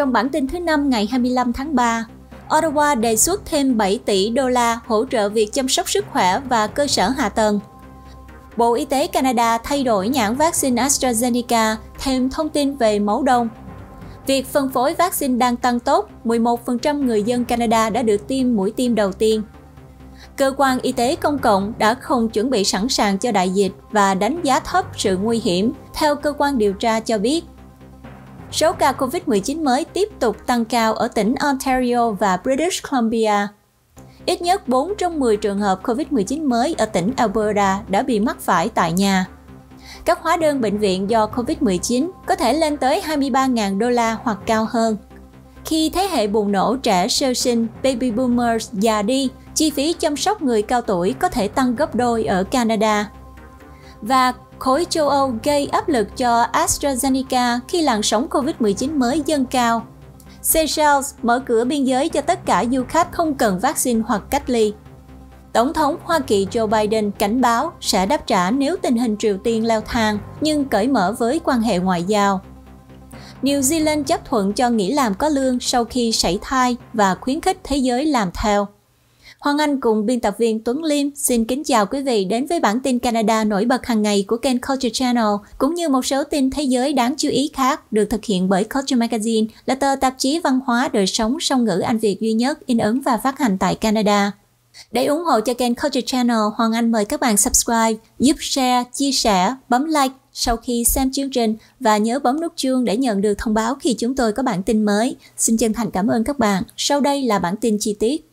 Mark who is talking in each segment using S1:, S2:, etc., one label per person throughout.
S1: trong bản tin thứ năm ngày 25 tháng 3. Ottawa đề xuất thêm 7 tỷ đô la hỗ trợ việc chăm sóc sức khỏe và cơ sở hạ tầng. Bộ Y tế Canada thay đổi nhãn vaccine AstraZeneca thêm thông tin về máu đông. Việc phân phối vaccine đang tăng tốt, 11% người dân Canada đã được tiêm mũi tiêm đầu tiên. Cơ quan y tế công cộng đã không chuẩn bị sẵn sàng cho đại dịch và đánh giá thấp sự nguy hiểm, theo cơ quan điều tra cho biết. Số ca COVID-19 mới tiếp tục tăng cao ở tỉnh Ontario và British Columbia. Ít nhất 4 trong 10 trường hợp COVID-19 mới ở tỉnh Alberta đã bị mắc phải tại nhà. Các hóa đơn bệnh viện do COVID-19 có thể lên tới 23.000 đô la hoặc cao hơn. Khi thế hệ bùng nổ trẻ sơ sinh baby boomers già đi, chi phí chăm sóc người cao tuổi có thể tăng gấp đôi ở Canada. Và khối châu Âu gây áp lực cho AstraZeneca khi làn sóng COVID-19 mới dâng cao. Seychelles mở cửa biên giới cho tất cả du khách không cần vaccine hoặc cách ly. Tổng thống Hoa Kỳ Joe Biden cảnh báo sẽ đáp trả nếu tình hình Triều Tiên leo thang nhưng cởi mở với quan hệ ngoại giao. New Zealand chấp thuận cho nghỉ làm có lương sau khi sảy thai và khuyến khích thế giới làm theo. Hoàng Anh cùng biên tập viên Tuấn Liêm xin kính chào quý vị đến với bản tin Canada nổi bật hàng ngày của kênh Culture Channel, cũng như một số tin thế giới đáng chú ý khác được thực hiện bởi Culture Magazine, là tờ tạp chí văn hóa đời sống song ngữ Anh Việt duy nhất in ấn và phát hành tại Canada. Để ủng hộ cho kênh Culture Channel, Hoàng Anh mời các bạn subscribe, giúp share, chia sẻ, bấm like sau khi xem chương trình và nhớ bấm nút chuông để nhận được thông báo khi chúng tôi có bản tin mới. Xin chân thành cảm ơn các bạn. Sau đây là bản tin chi tiết.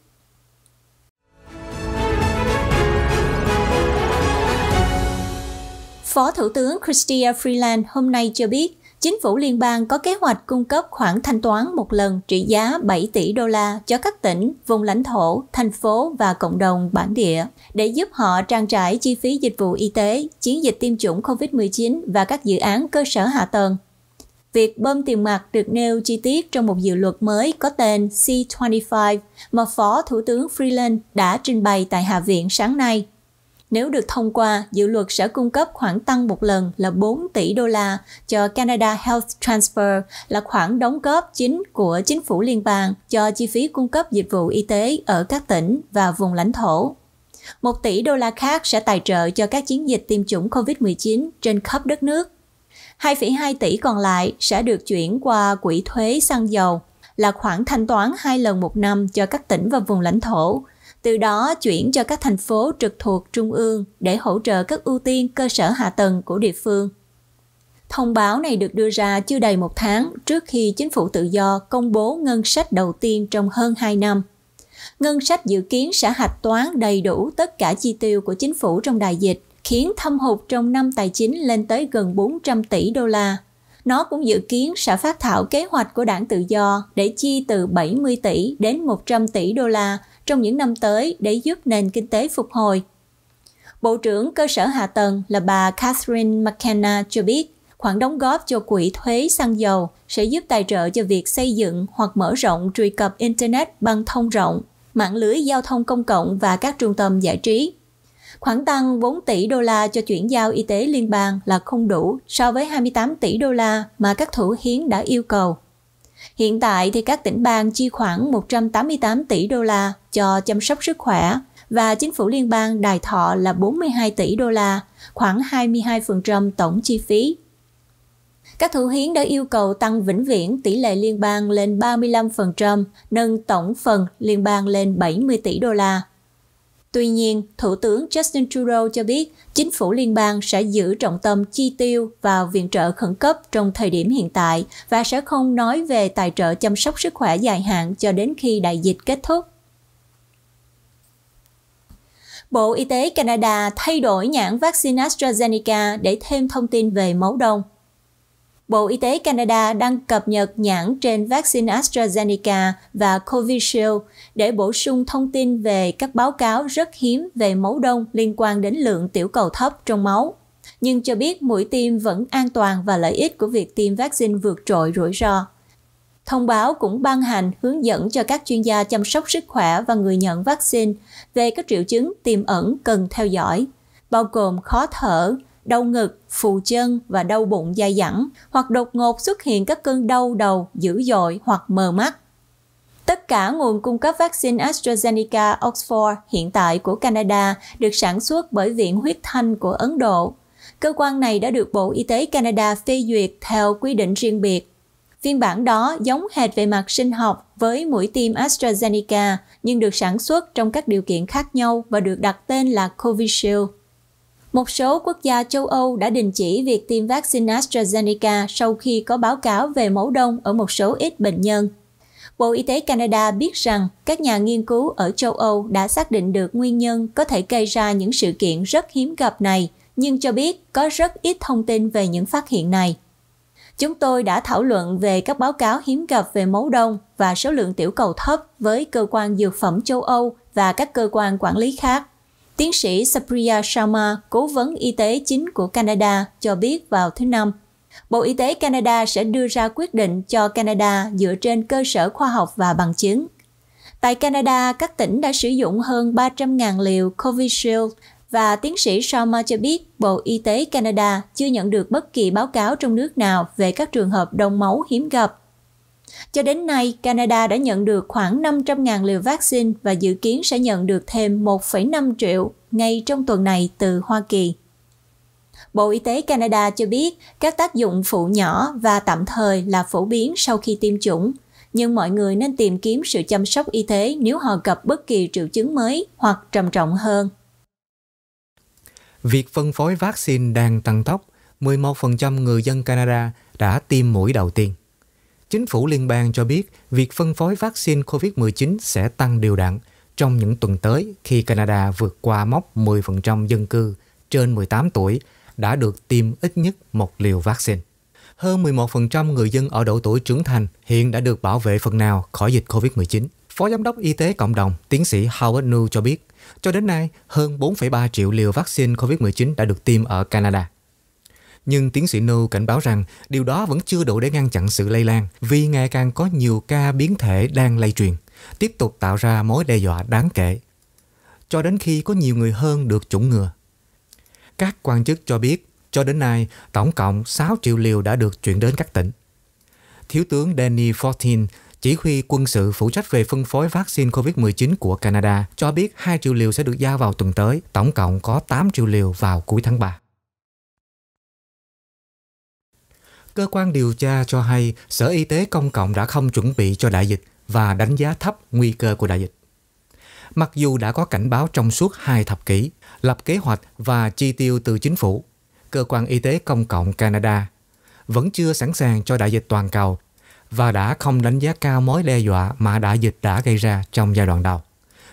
S1: Phó Thủ tướng Chrystia Freeland hôm nay cho biết, chính phủ liên bang có kế hoạch cung cấp khoản thanh toán một lần trị giá 7 tỷ đô la cho các tỉnh, vùng lãnh thổ, thành phố và cộng đồng bản địa để giúp họ trang trải chi phí dịch vụ y tế, chiến dịch tiêm chủng COVID-19 và các dự án cơ sở hạ tầng. Việc bơm tiền mặt được nêu chi tiết trong một dự luật mới có tên C25 mà Phó Thủ tướng Freeland đã trình bày tại Hạ viện sáng nay. Nếu được thông qua, dự luật sẽ cung cấp khoản tăng một lần là 4 tỷ đô la cho Canada Health Transfer là khoản đóng góp chính của chính phủ liên bang cho chi phí cung cấp dịch vụ y tế ở các tỉnh và vùng lãnh thổ. Một tỷ đô la khác sẽ tài trợ cho các chiến dịch tiêm chủng COVID-19 trên khắp đất nước. 2,2 tỷ còn lại sẽ được chuyển qua quỹ thuế xăng dầu là khoản thanh toán hai lần một năm cho các tỉnh và vùng lãnh thổ từ đó chuyển cho các thành phố trực thuộc trung ương để hỗ trợ các ưu tiên cơ sở hạ tầng của địa phương. Thông báo này được đưa ra chưa đầy một tháng trước khi chính phủ tự do công bố ngân sách đầu tiên trong hơn 2 năm. Ngân sách dự kiến sẽ hạch toán đầy đủ tất cả chi tiêu của chính phủ trong đại dịch, khiến thâm hụt trong năm tài chính lên tới gần 400 tỷ đô la. Nó cũng dự kiến sẽ phát thảo kế hoạch của đảng tự do để chi từ 70 tỷ đến 100 tỷ đô la trong những năm tới để giúp nền kinh tế phục hồi. Bộ trưởng cơ sở hạ tầng là bà Catherine McKenna cho biết, khoản đóng góp cho quỹ thuế xăng dầu sẽ giúp tài trợ cho việc xây dựng hoặc mở rộng truy cập Internet băng thông rộng, mạng lưới giao thông công cộng và các trung tâm giải trí. Khoản tăng 4 tỷ đô la cho chuyển giao y tế liên bang là không đủ so với 28 tỷ đô la mà các thủ hiến đã yêu cầu. Hiện tại thì các tỉnh bang chi khoảng 188 tỷ đô la cho chăm sóc sức khỏe và chính phủ liên bang đài thọ là 42 tỷ đô la, khoảng 22% tổng chi phí. Các thủ hiến đã yêu cầu tăng vĩnh viễn tỷ lệ liên bang lên 35%, nâng tổng phần liên bang lên 70 tỷ đô la. Tuy nhiên, Thủ tướng Justin Trudeau cho biết chính phủ liên bang sẽ giữ trọng tâm chi tiêu vào viện trợ khẩn cấp trong thời điểm hiện tại và sẽ không nói về tài trợ chăm sóc sức khỏe dài hạn cho đến khi đại dịch kết thúc. Bộ Y tế Canada thay đổi nhãn vaccine AstraZeneca để thêm thông tin về máu đông. Bộ Y tế Canada đang cập nhật nhãn trên vaccine AstraZeneca và Covishield để bổ sung thông tin về các báo cáo rất hiếm về máu đông liên quan đến lượng tiểu cầu thấp trong máu nhưng cho biết mũi tiêm vẫn an toàn và lợi ích của việc tiêm vaccine vượt trội rủi ro. Thông báo cũng ban hành hướng dẫn cho các chuyên gia chăm sóc sức khỏe và người nhận vaccine về các triệu chứng tiềm ẩn cần theo dõi, bao gồm khó thở, đau ngực, phù chân và đau bụng dai dẳng, hoặc đột ngột xuất hiện các cơn đau đầu dữ dội hoặc mờ mắt. Tất cả nguồn cung cấp vaccine AstraZeneca Oxford hiện tại của Canada được sản xuất bởi Viện Huyết Thanh của Ấn Độ. Cơ quan này đã được Bộ Y tế Canada phê duyệt theo quy định riêng biệt. Phiên bản đó giống hệt về mặt sinh học với mũi tiêm AstraZeneca nhưng được sản xuất trong các điều kiện khác nhau và được đặt tên là Covishield. Một số quốc gia châu Âu đã đình chỉ việc tiêm vaccine AstraZeneca sau khi có báo cáo về máu đông ở một số ít bệnh nhân. Bộ Y tế Canada biết rằng các nhà nghiên cứu ở châu Âu đã xác định được nguyên nhân có thể gây ra những sự kiện rất hiếm gặp này, nhưng cho biết có rất ít thông tin về những phát hiện này. Chúng tôi đã thảo luận về các báo cáo hiếm gặp về máu đông và số lượng tiểu cầu thấp với cơ quan dược phẩm châu Âu và các cơ quan quản lý khác Tiến sĩ Sapriya Sharma, cố vấn y tế chính của Canada, cho biết vào thứ Năm, Bộ Y tế Canada sẽ đưa ra quyết định cho Canada dựa trên cơ sở khoa học và bằng chứng. Tại Canada, các tỉnh đã sử dụng hơn 300.000 liều Covishield và tiến sĩ Sharma cho biết Bộ Y tế Canada chưa nhận được bất kỳ báo cáo trong nước nào về các trường hợp đông máu hiếm gặp cho đến nay, Canada đã nhận được khoảng 500.000 liều vaccine và dự kiến sẽ nhận được thêm 1,5 triệu ngay trong tuần này từ Hoa Kỳ. Bộ Y tế Canada cho biết các tác dụng phụ nhỏ và tạm thời là phổ biến sau khi tiêm chủng, nhưng mọi người nên tìm kiếm sự chăm sóc y tế nếu họ gặp bất kỳ triệu chứng mới hoặc trầm trọng hơn.
S2: Việc phân phối vaccine đang tăng tốc, 11% người dân Canada đã tiêm mũi đầu tiên chính phủ liên bang cho biết việc phân phối vaccine COVID-19 sẽ tăng đều đặn trong những tuần tới khi Canada vượt qua mốc 10% dân cư trên 18 tuổi đã được tiêm ít nhất một liều vaccine. Hơn 11% người dân ở độ tuổi trưởng thành hiện đã được bảo vệ phần nào khỏi dịch COVID-19. Phó Giám đốc Y tế Cộng đồng, tiến sĩ Howard New cho biết, cho đến nay, hơn 4,3 triệu liều vaccine COVID-19 đã được tiêm ở Canada. Nhưng tiến sĩ Nâu cảnh báo rằng điều đó vẫn chưa đủ để ngăn chặn sự lây lan vì ngày càng có nhiều ca biến thể đang lây truyền, tiếp tục tạo ra mối đe dọa đáng kể. Cho đến khi có nhiều người hơn được chủng ngừa. Các quan chức cho biết, cho đến nay, tổng cộng 6 triệu liều đã được chuyển đến các tỉnh. Thiếu tướng Danny Fortin, chỉ huy quân sự phụ trách về phân phối vaccine COVID-19 của Canada, cho biết 2 triệu liều sẽ được giao vào tuần tới, tổng cộng có 8 triệu liều vào cuối tháng 3. Cơ quan điều tra cho hay Sở Y tế Công cộng đã không chuẩn bị cho đại dịch và đánh giá thấp nguy cơ của đại dịch. Mặc dù đã có cảnh báo trong suốt hai thập kỷ, lập kế hoạch và chi tiêu từ chính phủ, Cơ quan Y tế Công cộng Canada vẫn chưa sẵn sàng cho đại dịch toàn cầu và đã không đánh giá cao mối đe dọa mà đại dịch đã gây ra trong giai đoạn đầu.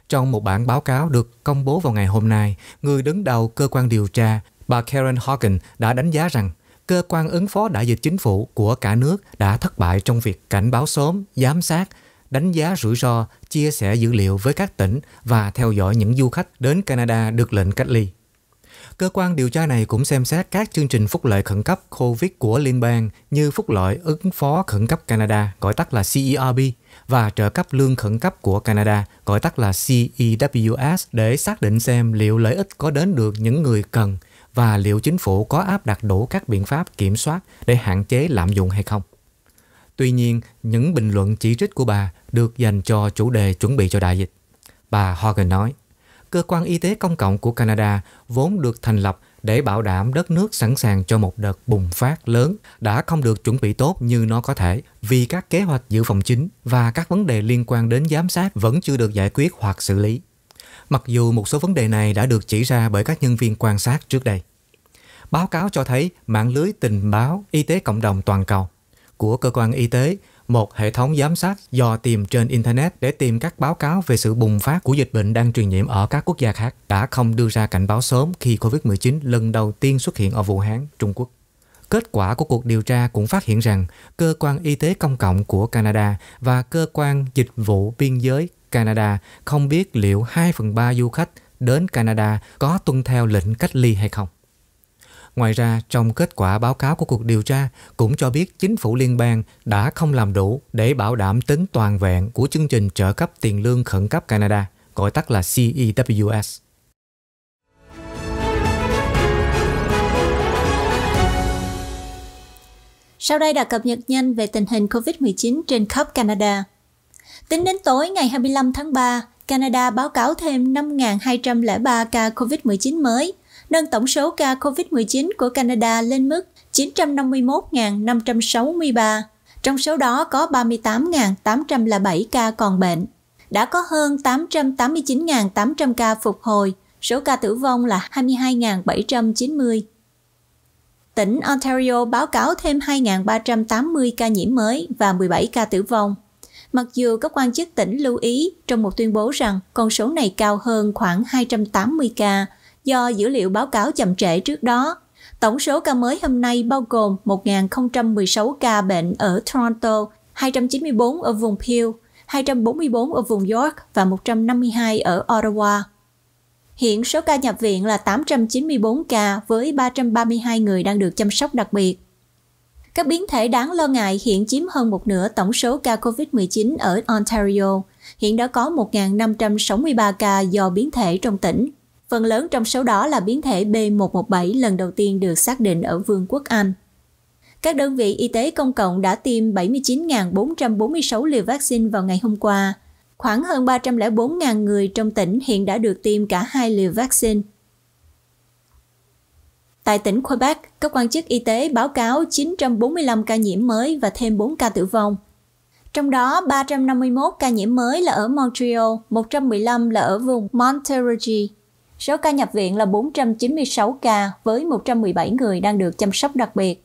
S2: Trong một bản báo cáo được công bố vào ngày hôm nay, người đứng đầu cơ quan điều tra, bà Karen Hawkins đã đánh giá rằng cơ quan ứng phó đại dịch chính phủ của cả nước đã thất bại trong việc cảnh báo sớm, giám sát, đánh giá rủi ro, chia sẻ dữ liệu với các tỉnh và theo dõi những du khách đến Canada được lệnh cách ly. Cơ quan điều tra này cũng xem xét các chương trình phúc lợi khẩn cấp COVID của liên bang như phúc lợi ứng phó khẩn cấp Canada, gọi tắt là CERB, và trợ cấp lương khẩn cấp của Canada, gọi tắt là CEWS, để xác định xem liệu lợi ích có đến được những người cần – và liệu chính phủ có áp đặt đủ các biện pháp kiểm soát để hạn chế lạm dụng hay không. Tuy nhiên, những bình luận chỉ trích của bà được dành cho chủ đề chuẩn bị cho đại dịch. Bà Hogan nói, cơ quan y tế công cộng của Canada vốn được thành lập để bảo đảm đất nước sẵn sàng cho một đợt bùng phát lớn đã không được chuẩn bị tốt như nó có thể vì các kế hoạch dự phòng chính và các vấn đề liên quan đến giám sát vẫn chưa được giải quyết hoặc xử lý. Mặc dù một số vấn đề này đã được chỉ ra bởi các nhân viên quan sát trước đây. Báo cáo cho thấy mạng lưới tình báo y tế cộng đồng toàn cầu của cơ quan y tế, một hệ thống giám sát dò tìm trên Internet để tìm các báo cáo về sự bùng phát của dịch bệnh đang truyền nhiễm ở các quốc gia khác đã không đưa ra cảnh báo sớm khi COVID-19 lần đầu tiên xuất hiện ở Vũ Hán, Trung Quốc. Kết quả của cuộc điều tra cũng phát hiện rằng cơ quan y tế công cộng của Canada và cơ quan dịch vụ biên giới Canada, không biết liệu 2 phần 3 du khách đến Canada có tuân theo lệnh cách ly hay không. Ngoài ra, trong kết quả báo cáo của cuộc điều tra cũng cho biết chính phủ liên bang đã không làm đủ để bảo đảm tính toàn vẹn của chương trình trợ cấp tiền lương khẩn cấp Canada, gọi tắt là CEWS.
S1: Sau đây là cập nhật nhanh về tình hình COVID-19 trên khắp Canada. Tính đến tối ngày 25 tháng 3, Canada báo cáo thêm 5.203 ca COVID-19 mới, nâng tổng số ca COVID-19 của Canada lên mức 951.563, trong số đó có 38.807 ca còn bệnh. Đã có hơn 889.800 ca phục hồi, số ca tử vong là 22.790. Tỉnh Ontario báo cáo thêm 2.380 ca nhiễm mới và 17 ca tử vong mặc dù các quan chức tỉnh lưu ý trong một tuyên bố rằng con số này cao hơn khoảng 280 ca do dữ liệu báo cáo chậm trễ trước đó. Tổng số ca mới hôm nay bao gồm 1.016 ca bệnh ở Toronto, 294 ở vùng Peel, 244 ở vùng York và 152 ở Ottawa. Hiện số ca nhập viện là 894 ca với 332 người đang được chăm sóc đặc biệt. Các biến thể đáng lo ngại hiện chiếm hơn một nửa tổng số ca COVID-19 ở Ontario. Hiện đã có 1.563 ca do biến thể trong tỉnh. Phần lớn trong số đó là biến thể B117 lần đầu tiên được xác định ở Vương quốc Anh. Các đơn vị y tế công cộng đã tiêm 79.446 liều vaccine vào ngày hôm qua. Khoảng hơn 304.000 người trong tỉnh hiện đã được tiêm cả hai liều vaccine. Tại tỉnh Quebec, các quan chức y tế báo cáo 945 ca nhiễm mới và thêm 4 ca tử vong. Trong đó, 351 ca nhiễm mới là ở Montreal, 115 là ở vùng Montérégie. Số ca nhập viện là 496 ca với 117 người đang được chăm sóc đặc biệt.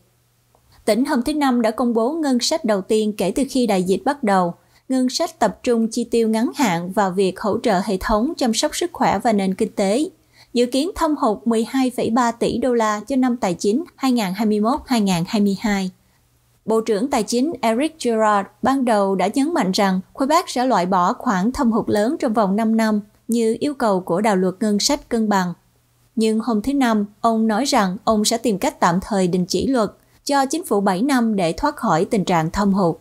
S1: Tỉnh hôm thứ Năm đã công bố ngân sách đầu tiên kể từ khi đại dịch bắt đầu. Ngân sách tập trung chi tiêu ngắn hạn vào việc hỗ trợ hệ thống chăm sóc sức khỏe và nền kinh tế, dự kiến thâm hụt 12,3 tỷ đô la cho năm tài chính 2021-2022. Bộ trưởng Tài chính Eric Gerard ban đầu đã nhấn mạnh rằng Quebec sẽ loại bỏ khoản thâm hụt lớn trong vòng 5 năm như yêu cầu của đạo luật ngân sách cân bằng. Nhưng hôm thứ Năm, ông nói rằng ông sẽ tìm cách tạm thời đình chỉ luật, cho chính phủ 7 năm để thoát khỏi tình trạng thâm hụt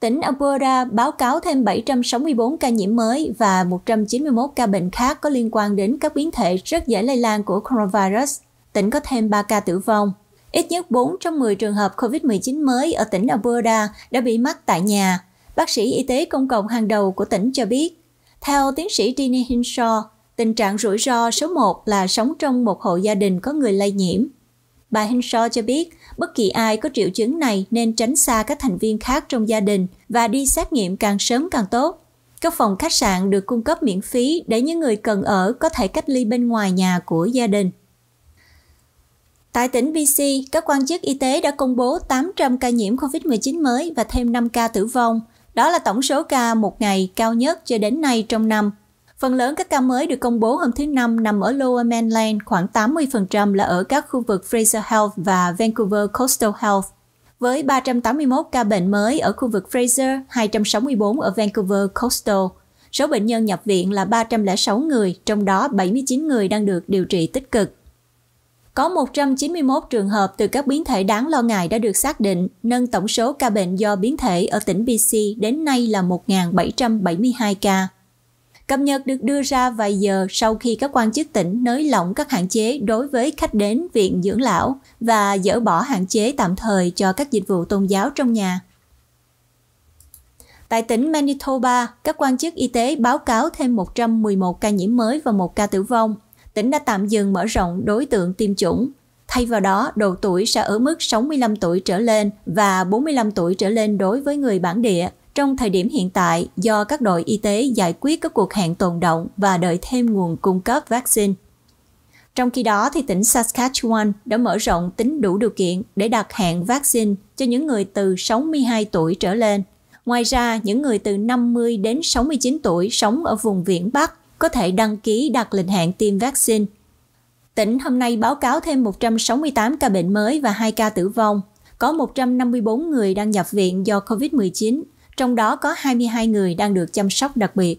S1: tỉnh Alberta báo cáo thêm 764 ca nhiễm mới và 191 ca bệnh khác có liên quan đến các biến thể rất dễ lây lan của coronavirus. Tỉnh có thêm 3 ca tử vong. Ít nhất 4 trong 10 trường hợp COVID-19 mới ở tỉnh Alberta đã bị mắc tại nhà, bác sĩ y tế công cộng hàng đầu của tỉnh cho biết. Theo tiến sĩ Tini Hinshaw, tình trạng rủi ro số 1 là sống trong một hộ gia đình có người lây nhiễm. Bà Henshaw cho biết, bất kỳ ai có triệu chứng này nên tránh xa các thành viên khác trong gia đình và đi xét nghiệm càng sớm càng tốt. Các phòng khách sạn được cung cấp miễn phí để những người cần ở có thể cách ly bên ngoài nhà của gia đình. Tại tỉnh BC, các quan chức y tế đã công bố 800 ca nhiễm COVID-19 mới và thêm 5 ca tử vong. Đó là tổng số ca một ngày cao nhất cho đến nay trong năm. Phần lớn các ca mới được công bố hôm thứ Năm nằm ở Lower Mainland, khoảng 80% là ở các khu vực Fraser Health và Vancouver Coastal Health. Với 381 ca bệnh mới ở khu vực Fraser, 264 ở Vancouver Coastal. Số bệnh nhân nhập viện là 306 người, trong đó 79 người đang được điều trị tích cực. Có 191 trường hợp từ các biến thể đáng lo ngại đã được xác định, nâng tổng số ca bệnh do biến thể ở tỉnh BC đến nay là 1.772 ca. Cập nhật được đưa ra vài giờ sau khi các quan chức tỉnh nới lỏng các hạn chế đối với khách đến viện dưỡng lão và dỡ bỏ hạn chế tạm thời cho các dịch vụ tôn giáo trong nhà. Tại tỉnh Manitoba, các quan chức y tế báo cáo thêm 111 ca nhiễm mới và một ca tử vong. Tỉnh đã tạm dừng mở rộng đối tượng tiêm chủng. Thay vào đó, độ tuổi sẽ ở mức 65 tuổi trở lên và 45 tuổi trở lên đối với người bản địa trong thời điểm hiện tại, do các đội y tế giải quyết các cuộc hẹn tồn động và đợi thêm nguồn cung cấp vaccine. Trong khi đó, thì tỉnh Saskatchewan đã mở rộng tính đủ điều kiện để đặt hẹn vaccine cho những người từ 62 tuổi trở lên. Ngoài ra, những người từ 50 đến 69 tuổi sống ở vùng viễn Bắc có thể đăng ký đặt lịch hẹn tiêm vaccine. Tỉnh hôm nay báo cáo thêm 168 ca bệnh mới và 2 ca tử vong. Có 154 người đang nhập viện do COVID-19 trong đó có 22 người đang được chăm sóc đặc biệt.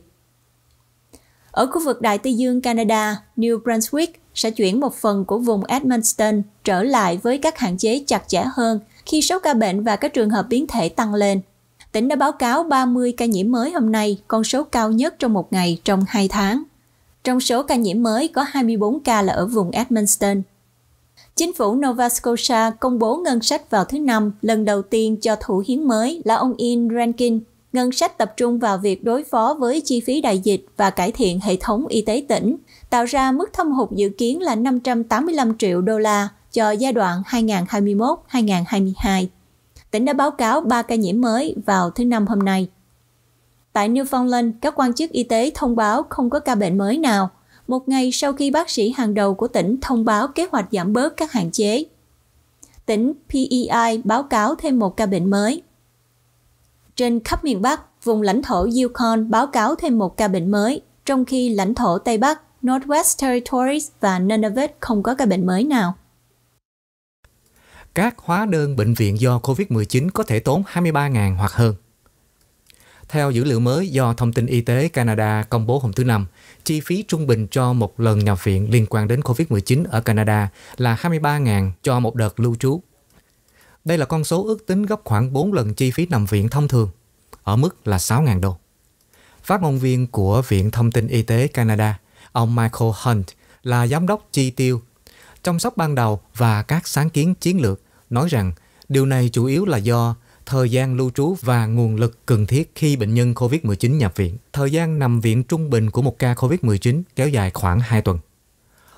S1: Ở khu vực Đại Tây Dương Canada, New Brunswick sẽ chuyển một phần của vùng Edmonton trở lại với các hạn chế chặt chẽ hơn khi số ca bệnh và các trường hợp biến thể tăng lên. Tỉnh đã báo cáo 30 ca nhiễm mới hôm nay, con số cao nhất trong một ngày trong 2 tháng. Trong số ca nhiễm mới có 24 ca là ở vùng Edmonton. Chính phủ Nova Scotia công bố ngân sách vào thứ Năm lần đầu tiên cho thủ hiến mới là ông Ian Rankin. Ngân sách tập trung vào việc đối phó với chi phí đại dịch và cải thiện hệ thống y tế tỉnh, tạo ra mức thâm hụt dự kiến là 585 triệu đô la cho giai đoạn 2021-2022. Tỉnh đã báo cáo 3 ca nhiễm mới vào thứ Năm hôm nay. Tại Newfoundland, các quan chức y tế thông báo không có ca bệnh mới nào – một ngày sau khi bác sĩ hàng đầu của tỉnh thông báo kế hoạch giảm bớt các hạn chế. Tỉnh PEI báo cáo thêm một ca bệnh mới. Trên khắp miền Bắc, vùng lãnh thổ Yukon báo cáo thêm một ca bệnh mới, trong khi lãnh thổ Tây Bắc, Northwest Territories và Nunavut không có ca bệnh mới nào.
S2: Các hóa đơn bệnh viện do COVID-19 có thể tốn 23.000 hoặc hơn. Theo dữ liệu mới do Thông tin Y tế Canada công bố hôm thứ Năm, chi phí trung bình cho một lần nhập viện liên quan đến COVID-19 ở Canada là 23.000 cho một đợt lưu trú. Đây là con số ước tính gấp khoảng 4 lần chi phí nằm viện thông thường, ở mức là 6.000 đô. Phát ngôn viên của Viện Thông tin Y tế Canada, ông Michael Hunt là giám đốc chi tiêu, chăm sóc ban đầu và các sáng kiến chiến lược nói rằng điều này chủ yếu là do thời gian lưu trú và nguồn lực cần thiết khi bệnh nhân COVID-19 nhập viện. Thời gian nằm viện trung bình của một ca COVID-19 kéo dài khoảng 2 tuần.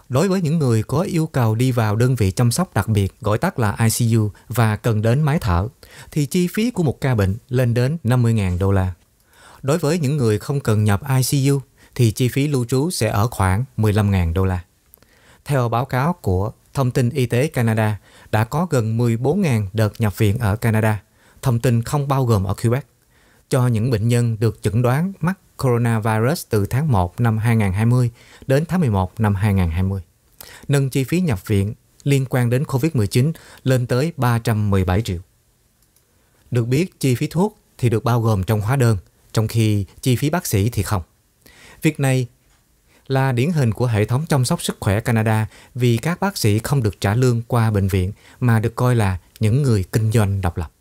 S2: Đối với những người có yêu cầu đi vào đơn vị chăm sóc đặc biệt, gọi tắt là ICU và cần đến máy thở, thì chi phí của một ca bệnh lên đến 50.000 đô la. Đối với những người không cần nhập ICU, thì chi phí lưu trú sẽ ở khoảng 15.000 đô la. Theo báo cáo của Thông tin Y tế Canada, đã có gần 14.000 đợt nhập viện ở Canada – Thông tin không bao gồm ở Quebec cho những bệnh nhân được chẩn đoán mắc coronavirus từ tháng 1 năm 2020 đến tháng 11 năm 2020. Nâng chi phí nhập viện liên quan đến COVID-19 lên tới 317 triệu. Được biết, chi phí thuốc thì được bao gồm trong hóa đơn, trong khi chi phí bác sĩ thì không. Việc này là điển hình của hệ thống chăm sóc sức khỏe Canada vì các bác sĩ không được trả lương qua bệnh viện mà được coi là những người kinh doanh độc lập.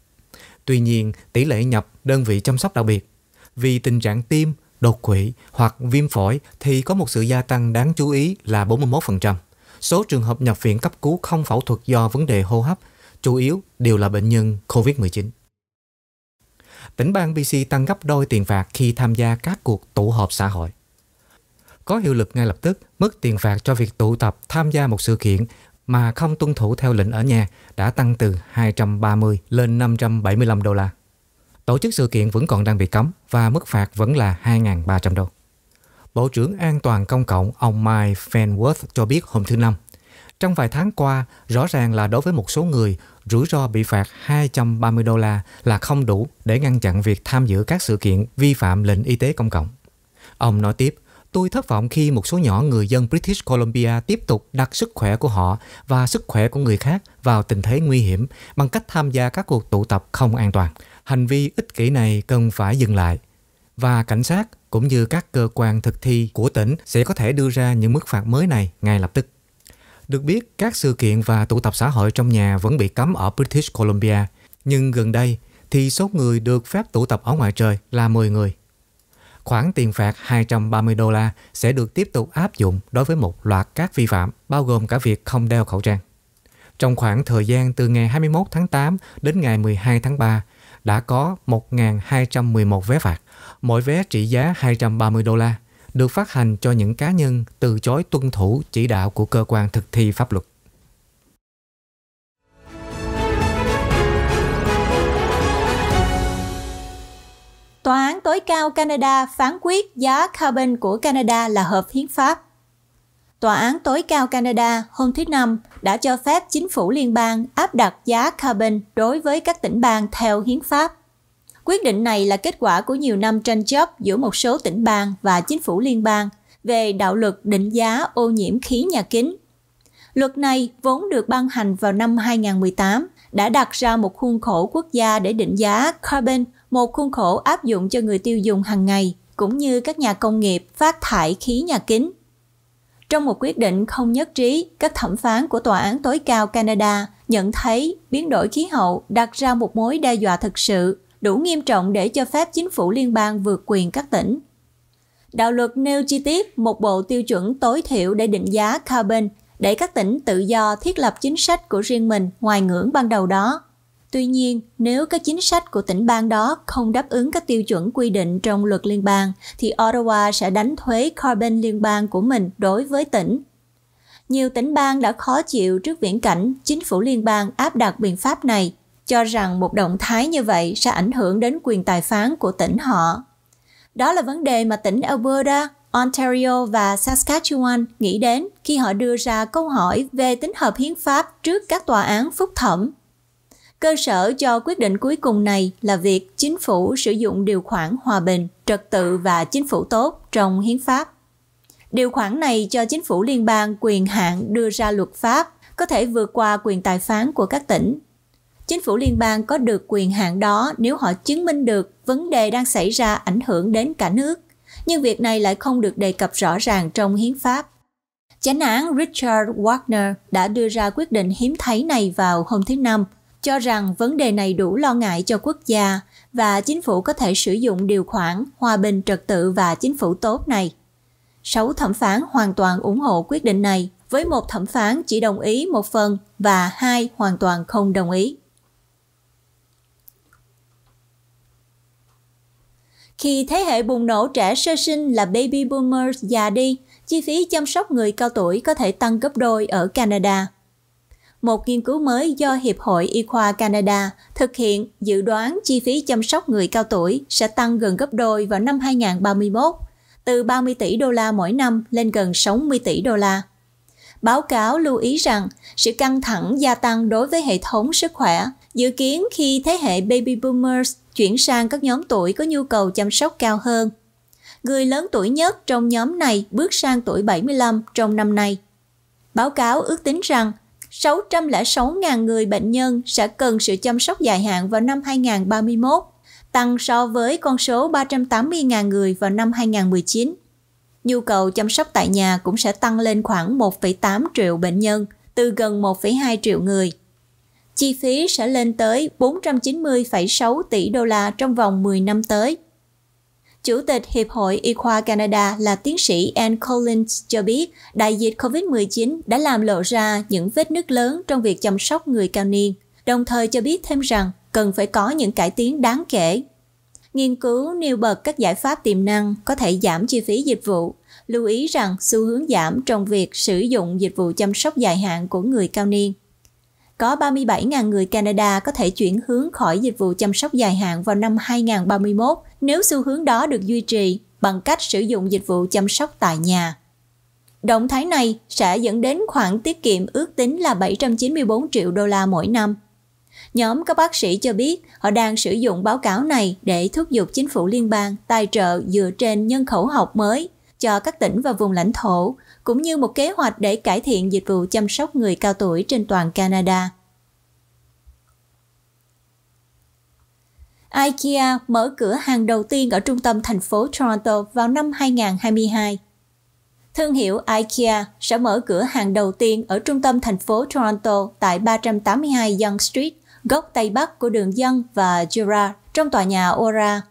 S2: Tuy nhiên, tỷ lệ nhập đơn vị chăm sóc đặc biệt vì tình trạng tim, đột quỵ hoặc viêm phổi thì có một sự gia tăng đáng chú ý là 41%. Số trường hợp nhập viện cấp cứu không phẫu thuật do vấn đề hô hấp chủ yếu đều là bệnh nhân COVID-19. Tỉnh bang BC tăng gấp đôi tiền phạt khi tham gia các cuộc tụ họp xã hội. Có hiệu lực ngay lập tức, mức tiền phạt cho việc tụ tập tham gia một sự kiện mà không tuân thủ theo lệnh ở nhà đã tăng từ 230 lên 575 đô la. Tổ chức sự kiện vẫn còn đang bị cấm và mức phạt vẫn là 2.300 đô. Bộ trưởng An toàn Công cộng ông Mike Fenworth cho biết hôm thứ Năm, trong vài tháng qua, rõ ràng là đối với một số người, rủi ro bị phạt 230 đô la là không đủ để ngăn chặn việc tham dự các sự kiện vi phạm lệnh y tế công cộng. Ông nói tiếp, Tôi thất vọng khi một số nhỏ người dân British Columbia tiếp tục đặt sức khỏe của họ và sức khỏe của người khác vào tình thế nguy hiểm bằng cách tham gia các cuộc tụ tập không an toàn. Hành vi ích kỷ này cần phải dừng lại và cảnh sát cũng như các cơ quan thực thi của tỉnh sẽ có thể đưa ra những mức phạt mới này ngay lập tức. Được biết, các sự kiện và tụ tập xã hội trong nhà vẫn bị cấm ở British Columbia, nhưng gần đây thì số người được phép tụ tập ở ngoài trời là 10 người khoản tiền phạt 230 đô la sẽ được tiếp tục áp dụng đối với một loạt các vi phạm, bao gồm cả việc không đeo khẩu trang. Trong khoảng thời gian từ ngày 21 tháng 8 đến ngày 12 tháng 3, đã có 1.211 vé phạt, mỗi vé trị giá 230 đô la, được phát hành cho những cá nhân từ chối tuân thủ chỉ đạo của cơ quan thực thi pháp luật.
S1: tối cao Canada phán quyết giá carbon của Canada là hợp hiến pháp. Tòa án tối cao Canada hôm thứ Năm đã cho phép chính phủ liên bang áp đặt giá carbon đối với các tỉnh bang theo hiến pháp. Quyết định này là kết quả của nhiều năm tranh chấp giữa một số tỉnh bang và chính phủ liên bang về đạo luật định giá ô nhiễm khí nhà kính. Luật này vốn được ban hành vào năm 2018 đã đặt ra một khuôn khổ quốc gia để định giá carbon một khuôn khổ áp dụng cho người tiêu dùng hàng ngày cũng như các nhà công nghiệp phát thải khí nhà kính. Trong một quyết định không nhất trí, các thẩm phán của Tòa án tối cao Canada nhận thấy biến đổi khí hậu đặt ra một mối đe dọa thực sự đủ nghiêm trọng để cho phép chính phủ liên bang vượt quyền các tỉnh. Đạo luật nêu chi tiết một bộ tiêu chuẩn tối thiểu để định giá carbon để các tỉnh tự do thiết lập chính sách của riêng mình ngoài ngưỡng ban đầu đó. Tuy nhiên, nếu các chính sách của tỉnh bang đó không đáp ứng các tiêu chuẩn quy định trong luật liên bang, thì Ottawa sẽ đánh thuế carbon liên bang của mình đối với tỉnh. Nhiều tỉnh bang đã khó chịu trước viễn cảnh chính phủ liên bang áp đặt biện pháp này, cho rằng một động thái như vậy sẽ ảnh hưởng đến quyền tài phán của tỉnh họ. Đó là vấn đề mà tỉnh Alberta, Ontario và Saskatchewan nghĩ đến khi họ đưa ra câu hỏi về tính hợp hiến pháp trước các tòa án phúc thẩm Cơ sở cho quyết định cuối cùng này là việc chính phủ sử dụng điều khoản hòa bình, trật tự và chính phủ tốt trong hiến pháp. Điều khoản này cho chính phủ liên bang quyền hạn đưa ra luật pháp có thể vượt qua quyền tài phán của các tỉnh. Chính phủ liên bang có được quyền hạn đó nếu họ chứng minh được vấn đề đang xảy ra ảnh hưởng đến cả nước, nhưng việc này lại không được đề cập rõ ràng trong hiến pháp. Chánh án Richard Wagner đã đưa ra quyết định hiếm thấy này vào hôm thứ Năm – cho rằng vấn đề này đủ lo ngại cho quốc gia và chính phủ có thể sử dụng điều khoản hòa bình trật tự và chính phủ tốt này. Sáu thẩm phán hoàn toàn ủng hộ quyết định này, với một thẩm phán chỉ đồng ý một phần và hai hoàn toàn không đồng ý. Khi thế hệ bùng nổ trẻ sơ sinh là baby boomers già đi, chi phí chăm sóc người cao tuổi có thể tăng gấp đôi ở Canada một nghiên cứu mới do Hiệp hội Y khoa Canada thực hiện dự đoán chi phí chăm sóc người cao tuổi sẽ tăng gần gấp đôi vào năm 2031, từ 30 tỷ đô la mỗi năm lên gần 60 tỷ đô la. Báo cáo lưu ý rằng sự căng thẳng gia tăng đối với hệ thống sức khỏe dự kiến khi thế hệ baby boomers chuyển sang các nhóm tuổi có nhu cầu chăm sóc cao hơn. Người lớn tuổi nhất trong nhóm này bước sang tuổi 75 trong năm nay. Báo cáo ước tính rằng 606.000 người bệnh nhân sẽ cần sự chăm sóc dài hạn vào năm 2031, tăng so với con số 380.000 người vào năm 2019. Nhu cầu chăm sóc tại nhà cũng sẽ tăng lên khoảng 1,8 triệu bệnh nhân, từ gần 1,2 triệu người. Chi phí sẽ lên tới 490,6 tỷ đô la trong vòng 10 năm tới. Chủ tịch Hiệp hội Y khoa Canada là tiến sĩ Anne Collins cho biết đại dịch COVID-19 đã làm lộ ra những vết nứt lớn trong việc chăm sóc người cao niên, đồng thời cho biết thêm rằng cần phải có những cải tiến đáng kể. Nghiên cứu nêu bật các giải pháp tiềm năng có thể giảm chi phí dịch vụ, lưu ý rằng xu hướng giảm trong việc sử dụng dịch vụ chăm sóc dài hạn của người cao niên có 37.000 người Canada có thể chuyển hướng khỏi dịch vụ chăm sóc dài hạn vào năm 2031 nếu xu hướng đó được duy trì bằng cách sử dụng dịch vụ chăm sóc tại nhà. Động thái này sẽ dẫn đến khoản tiết kiệm ước tính là 794 triệu đô la mỗi năm. Nhóm các bác sĩ cho biết họ đang sử dụng báo cáo này để thúc giục chính phủ liên bang tài trợ dựa trên nhân khẩu học mới cho các tỉnh và vùng lãnh thổ cũng như một kế hoạch để cải thiện dịch vụ chăm sóc người cao tuổi trên toàn Canada. IKEA mở cửa hàng đầu tiên ở trung tâm thành phố Toronto vào năm 2022. Thương hiệu IKEA sẽ mở cửa hàng đầu tiên ở trung tâm thành phố Toronto tại 382 Young Street, góc Tây Bắc của đường dân và Gerrard trong tòa nhà Ora.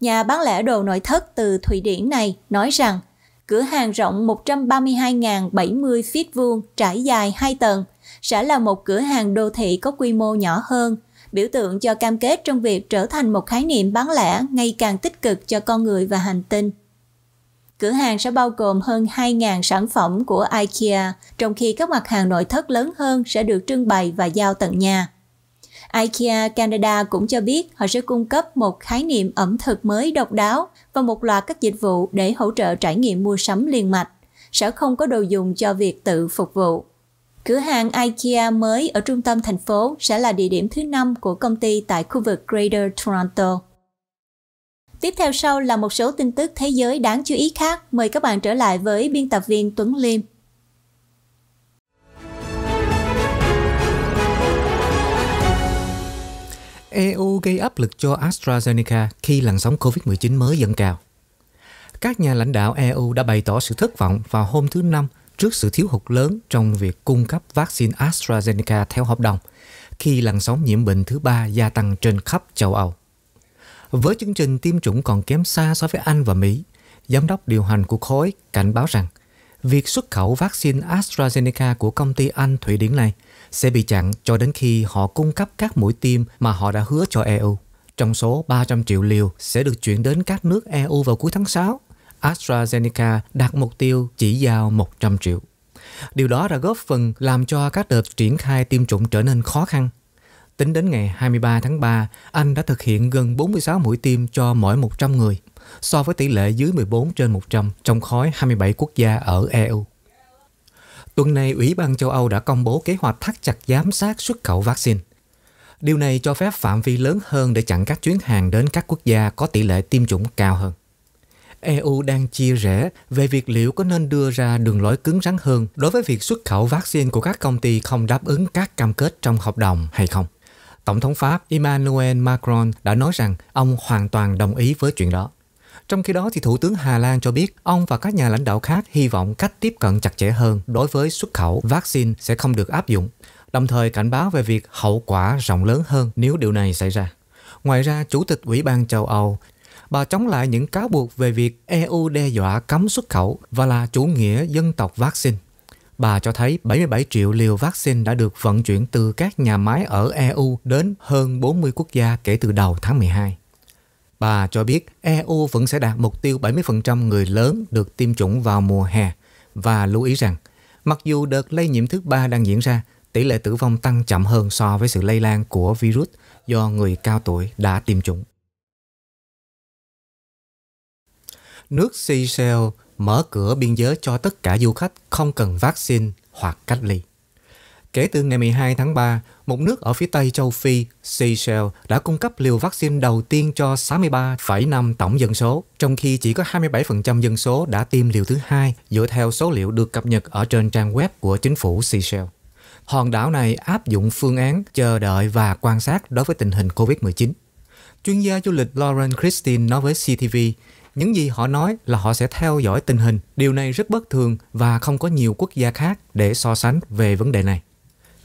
S1: Nhà bán lẻ đồ nội thất từ Thụy Điển này nói rằng Cửa hàng rộng 132.070 feet vuông trải dài 2 tầng sẽ là một cửa hàng đô thị có quy mô nhỏ hơn, biểu tượng cho cam kết trong việc trở thành một khái niệm bán lẻ ngày càng tích cực cho con người và hành tinh. Cửa hàng sẽ bao gồm hơn 2.000 sản phẩm của IKEA, trong khi các mặt hàng nội thất lớn hơn sẽ được trưng bày và giao tận nhà. IKEA Canada cũng cho biết họ sẽ cung cấp một khái niệm ẩm thực mới độc đáo và một loạt các dịch vụ để hỗ trợ trải nghiệm mua sắm liền mạch, sẽ không có đồ dùng cho việc tự phục vụ. Cửa hàng IKEA mới ở trung tâm thành phố sẽ là địa điểm thứ năm của công ty tại khu vực Greater Toronto. Tiếp theo sau là một số tin tức thế giới đáng chú ý khác. Mời các bạn trở lại với biên tập viên Tuấn Liêm.
S2: EU gây áp lực cho AstraZeneca khi làn sóng COVID-19 mới dâng cao. Các nhà lãnh đạo EU đã bày tỏ sự thất vọng vào hôm thứ Năm trước sự thiếu hụt lớn trong việc cung cấp vaccine AstraZeneca theo hợp đồng, khi làn sóng nhiễm bệnh thứ ba gia tăng trên khắp châu Âu. Với chương trình tiêm chủng còn kém xa so với Anh và Mỹ, giám đốc điều hành của khối cảnh báo rằng việc xuất khẩu vaccine AstraZeneca của công ty Anh Thụy Điển này – sẽ bị chặn cho đến khi họ cung cấp các mũi tiêm mà họ đã hứa cho EU. Trong số 300 triệu liều sẽ được chuyển đến các nước EU vào cuối tháng 6, AstraZeneca đạt mục tiêu chỉ giao 100 triệu. Điều đó đã góp phần làm cho các đợt triển khai tiêm chủng trở nên khó khăn. Tính đến ngày 23 tháng 3, Anh đã thực hiện gần 46 mũi tiêm cho mỗi 100 người, so với tỷ lệ dưới 14 trên 100 trong khối 27 quốc gia ở EU. Tuần này, Ủy ban châu Âu đã công bố kế hoạch thắt chặt giám sát xuất khẩu vaccine. Điều này cho phép phạm vi lớn hơn để chặn các chuyến hàng đến các quốc gia có tỷ lệ tiêm chủng cao hơn. EU đang chia rẽ về việc liệu có nên đưa ra đường lối cứng rắn hơn đối với việc xuất khẩu vaccine của các công ty không đáp ứng các cam kết trong hợp đồng hay không. Tổng thống Pháp Emmanuel Macron đã nói rằng ông hoàn toàn đồng ý với chuyện đó. Trong khi đó, thì Thủ tướng Hà Lan cho biết ông và các nhà lãnh đạo khác hy vọng cách tiếp cận chặt chẽ hơn đối với xuất khẩu vaccine sẽ không được áp dụng, đồng thời cảnh báo về việc hậu quả rộng lớn hơn nếu điều này xảy ra. Ngoài ra, Chủ tịch Ủy ban châu Âu bà chống lại những cáo buộc về việc EU đe dọa cấm xuất khẩu và là chủ nghĩa dân tộc vaccine. Bà cho thấy 77 triệu liều vaccine đã được vận chuyển từ các nhà máy ở EU đến hơn 40 quốc gia kể từ đầu tháng 12. Bà cho biết EU vẫn sẽ đạt mục tiêu 70% người lớn được tiêm chủng vào mùa hè và lưu ý rằng mặc dù đợt lây nhiễm thứ ba đang diễn ra, tỷ lệ tử vong tăng chậm hơn so với sự lây lan của virus do người cao tuổi đã tiêm chủng. Nước Seychelles mở cửa biên giới cho tất cả du khách không cần vaccine hoặc cách ly. Kể từ ngày 12 tháng 3, một nước ở phía Tây châu Phi, Seychelles, đã cung cấp liều vaccine đầu tiên cho 63,5 tổng dân số, trong khi chỉ có 27% dân số đã tiêm liều thứ hai, dựa theo số liệu được cập nhật ở trên trang web của chính phủ Seychelles. Hòn đảo này áp dụng phương án chờ đợi và quan sát đối với tình hình COVID-19. Chuyên gia du lịch Lauren Christine nói với CTV, những gì họ nói là họ sẽ theo dõi tình hình. Điều này rất bất thường và không có nhiều quốc gia khác để so sánh về vấn đề này.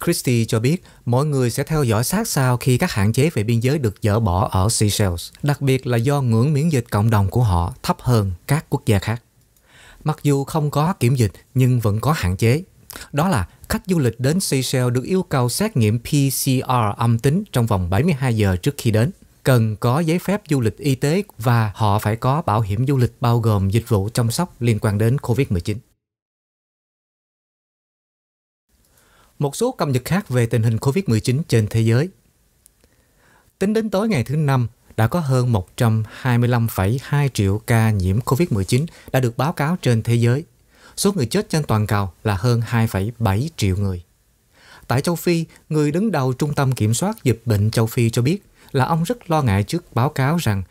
S2: Christie cho biết mọi người sẽ theo dõi sát sao khi các hạn chế về biên giới được dỡ bỏ ở Seychelles, đặc biệt là do ngưỡng miễn dịch cộng đồng của họ thấp hơn các quốc gia khác. Mặc dù không có kiểm dịch nhưng vẫn có hạn chế. Đó là khách du lịch đến Seychelles được yêu cầu xét nghiệm PCR âm tính trong vòng 72 giờ trước khi đến cần có giấy phép du lịch y tế và họ phải có bảo hiểm du lịch bao gồm dịch vụ chăm sóc liên quan đến COVID-19. một số cập nhật khác về tình hình COVID-19 trên thế giới. Tính đến tối ngày thứ Năm, đã có hơn 125,2 triệu ca nhiễm COVID-19 đã được báo cáo trên thế giới. Số người chết trên toàn cầu là hơn 2,7 triệu người. Tại châu Phi, người đứng đầu Trung tâm Kiểm soát Dịch bệnh châu Phi cho biết là ông rất lo ngại trước báo cáo rằng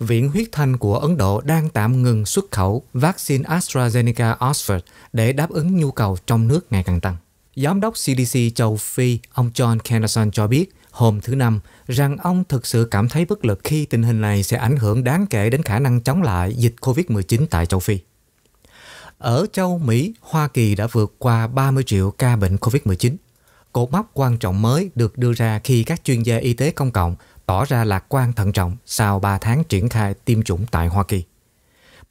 S2: Viện Huyết Thanh của Ấn Độ đang tạm ngừng xuất khẩu vaccine AstraZeneca Oxford để đáp ứng nhu cầu trong nước ngày càng tăng. Giám đốc CDC châu Phi, ông John Kenderson cho biết hôm thứ Năm rằng ông thực sự cảm thấy bất lực khi tình hình này sẽ ảnh hưởng đáng kể đến khả năng chống lại dịch COVID-19 tại châu Phi. Ở châu Mỹ, Hoa Kỳ đã vượt qua 30 triệu ca bệnh COVID-19. Cột mốc quan trọng mới được đưa ra khi các chuyên gia y tế công cộng tỏ ra lạc quan thận trọng sau 3 tháng triển khai tiêm chủng tại Hoa Kỳ.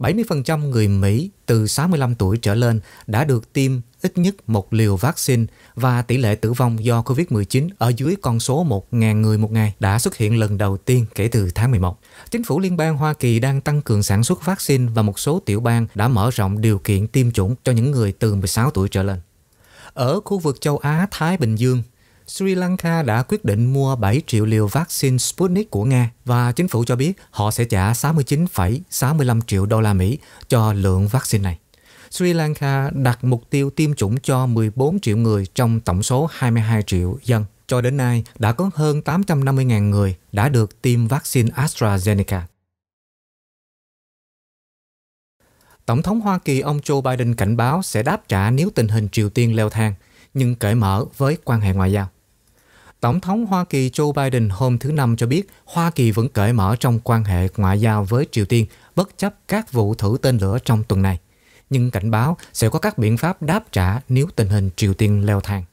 S2: 70% người Mỹ từ 65 tuổi trở lên đã được tiêm ít nhất một liều vaccine và tỷ lệ tử vong do COVID-19 ở dưới con số 1.000 người một ngày đã xuất hiện lần đầu tiên kể từ tháng 11. Chính phủ liên bang Hoa Kỳ đang tăng cường sản xuất vaccine và một số tiểu bang đã mở rộng điều kiện tiêm chủng cho những người từ 16 tuổi trở lên. Ở khu vực châu Á-Thái Bình Dương, Sri Lanka đã quyết định mua 7 triệu liều vaccine Sputnik của Nga và chính phủ cho biết họ sẽ trả 69,65 triệu đô la Mỹ cho lượng vaccine này. Sri Lanka đặt mục tiêu tiêm chủng cho 14 triệu người trong tổng số 22 triệu dân. Cho đến nay, đã có hơn 850.000 người đã được tiêm vaccine AstraZeneca. Tổng thống Hoa Kỳ ông Joe Biden cảnh báo sẽ đáp trả nếu tình hình Triều Tiên leo thang, nhưng cởi mở với quan hệ ngoại giao. Tổng thống Hoa Kỳ Joe Biden hôm thứ Năm cho biết Hoa Kỳ vẫn cởi mở trong quan hệ ngoại giao với Triều Tiên bất chấp các vụ thử tên lửa trong tuần này, nhưng cảnh báo sẽ có các biện pháp đáp trả nếu tình hình Triều Tiên leo thang.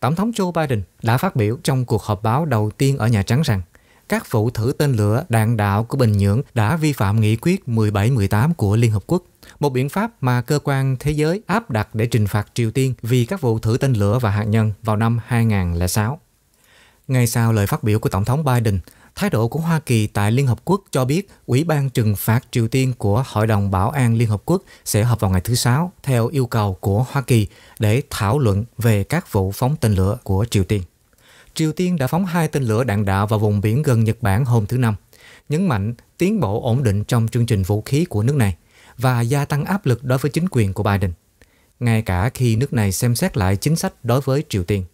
S2: Tổng thống Joe Biden đã phát biểu trong cuộc họp báo đầu tiên ở Nhà Trắng rằng các vụ thử tên lửa đạn đạo của Bình Nhưỡng đã vi phạm nghị quyết 1718 của Liên Hợp Quốc, một biện pháp mà cơ quan thế giới áp đặt để trừng phạt Triều Tiên vì các vụ thử tên lửa và hạt nhân vào năm 2006. Ngay sau lời phát biểu của Tổng thống Biden, thái độ của Hoa Kỳ tại Liên Hợp Quốc cho biết Ủy ban trừng phạt Triều Tiên của Hội đồng Bảo an Liên Hợp Quốc sẽ họp vào ngày thứ Sáu theo yêu cầu của Hoa Kỳ để thảo luận về các vụ phóng tên lửa của Triều Tiên. Triều Tiên đã phóng hai tên lửa đạn đạo vào vùng biển gần Nhật Bản hôm thứ Năm, nhấn mạnh tiến bộ ổn định trong chương trình vũ khí của nước này và gia tăng áp lực đối với chính quyền của Biden, ngay cả khi nước này xem xét lại chính sách đối với Triều Tiên.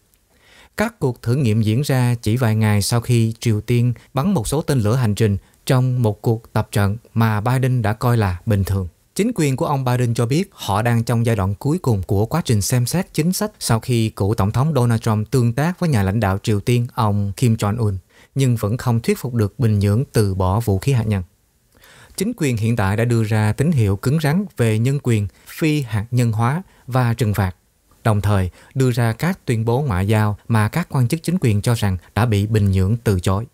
S2: Các cuộc thử nghiệm diễn ra chỉ vài ngày sau khi Triều Tiên bắn một số tên lửa hành trình trong một cuộc tập trận mà Biden đã coi là bình thường. Chính quyền của ông Biden cho biết họ đang trong giai đoạn cuối cùng của quá trình xem xét chính sách sau khi cựu tổng thống Donald Trump tương tác với nhà lãnh đạo Triều Tiên ông Kim Jong-un, nhưng vẫn không thuyết phục được Bình Nhưỡng từ bỏ vũ khí hạt nhân. Chính quyền hiện tại đã đưa ra tín hiệu cứng rắn về nhân quyền, phi hạt nhân hóa và trừng phạt đồng thời đưa ra các tuyên bố ngoại giao mà các quan chức chính quyền cho rằng đã bị Bình Nhưỡng từ chối.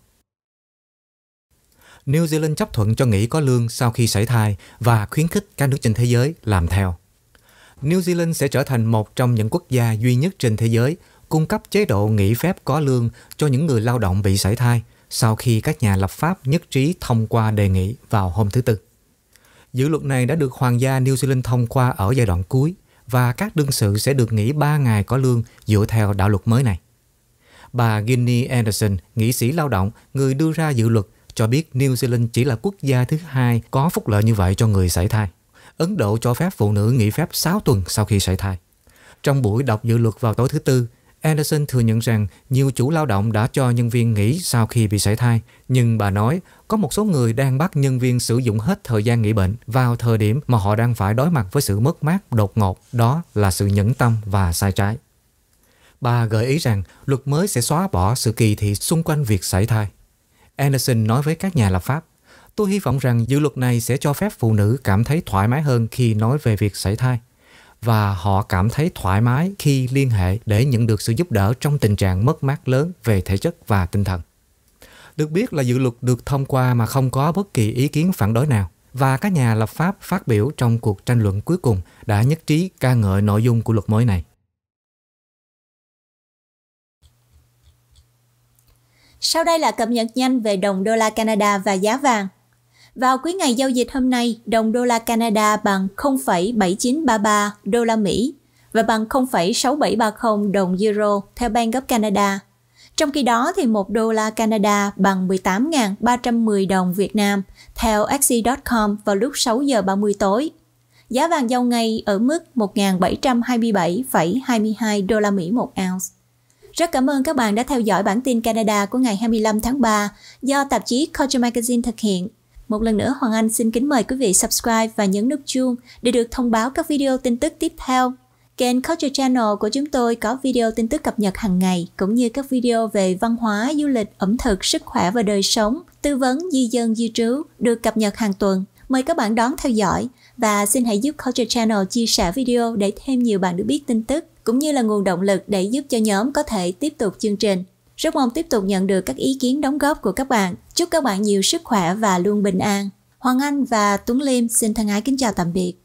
S2: New Zealand chấp thuận cho nghỉ có lương sau khi sảy thai và khuyến khích các nước trên thế giới làm theo. New Zealand sẽ trở thành một trong những quốc gia duy nhất trên thế giới cung cấp chế độ nghỉ phép có lương cho những người lao động bị sảy thai sau khi các nhà lập pháp nhất trí thông qua đề nghị vào hôm thứ Tư. Dự luật này đã được Hoàng gia New Zealand thông qua ở giai đoạn cuối và các đương sự sẽ được nghỉ 3 ngày có lương dựa theo đạo luật mới này. Bà Ginny Anderson, nghị sĩ lao động, người đưa ra dự luật, cho biết New Zealand chỉ là quốc gia thứ hai có phúc lợi như vậy cho người sảy thai. Ấn Độ cho phép phụ nữ nghỉ phép 6 tuần sau khi sảy thai. Trong buổi đọc dự luật vào tối thứ Tư, Anderson thừa nhận rằng nhiều chủ lao động đã cho nhân viên nghỉ sau khi bị sảy thai, nhưng bà nói có một số người đang bắt nhân viên sử dụng hết thời gian nghỉ bệnh vào thời điểm mà họ đang phải đối mặt với sự mất mát đột ngột, đó là sự nhẫn tâm và sai trái. Bà gợi ý rằng luật mới sẽ xóa bỏ sự kỳ thị xung quanh việc sảy thai. Anderson nói với các nhà lập pháp, Tôi hy vọng rằng dự luật này sẽ cho phép phụ nữ cảm thấy thoải mái hơn khi nói về việc sảy thai và họ cảm thấy thoải mái khi liên hệ để nhận được sự giúp đỡ trong tình trạng mất mát lớn về thể chất và tinh thần. Được biết là dự luật được thông qua mà không có bất kỳ ý kiến phản đối nào và các nhà lập pháp phát biểu trong cuộc tranh luận cuối cùng đã nhất trí ca ngợi nội dung của luật mới này.
S1: Sau đây là cập nhật nhanh về đồng đô la Canada và giá vàng. Vào cuối ngày giao dịch hôm nay, đồng đô la Canada bằng 0,7933 đô la Mỹ và bằng 0,6730 đồng euro theo Bank of Canada. Trong khi đó thì 1 đô la Canada bằng 18.310 đồng Việt Nam theo Axie.com vào lúc 6 giờ 30 tối. Giá vàng giao ngay ở mức 1.727,22 đô la Mỹ một ounce. Rất cảm ơn các bạn đã theo dõi bản tin Canada của ngày 25 tháng 3 do tạp chí Culture Magazine thực hiện. Một lần nữa Hoàng Anh xin kính mời quý vị subscribe và nhấn nút chuông để được thông báo các video tin tức tiếp theo. Kênh Culture Channel của chúng tôi có video tin tức cập nhật hàng ngày cũng như các video về văn hóa, du lịch, ẩm thực, sức khỏe và đời sống, tư vấn di dân di trú được cập nhật hàng tuần. Mời các bạn đón theo dõi và xin hãy giúp Culture Channel chia sẻ video để thêm nhiều bạn được biết tin tức cũng như là nguồn động lực để giúp cho nhóm có thể tiếp tục chương trình. Rất mong tiếp tục nhận được các ý kiến đóng góp của các bạn. Chúc các bạn nhiều sức khỏe và luôn bình an. Hoàng Anh và Tuấn Liêm xin thân ái kính chào tạm biệt.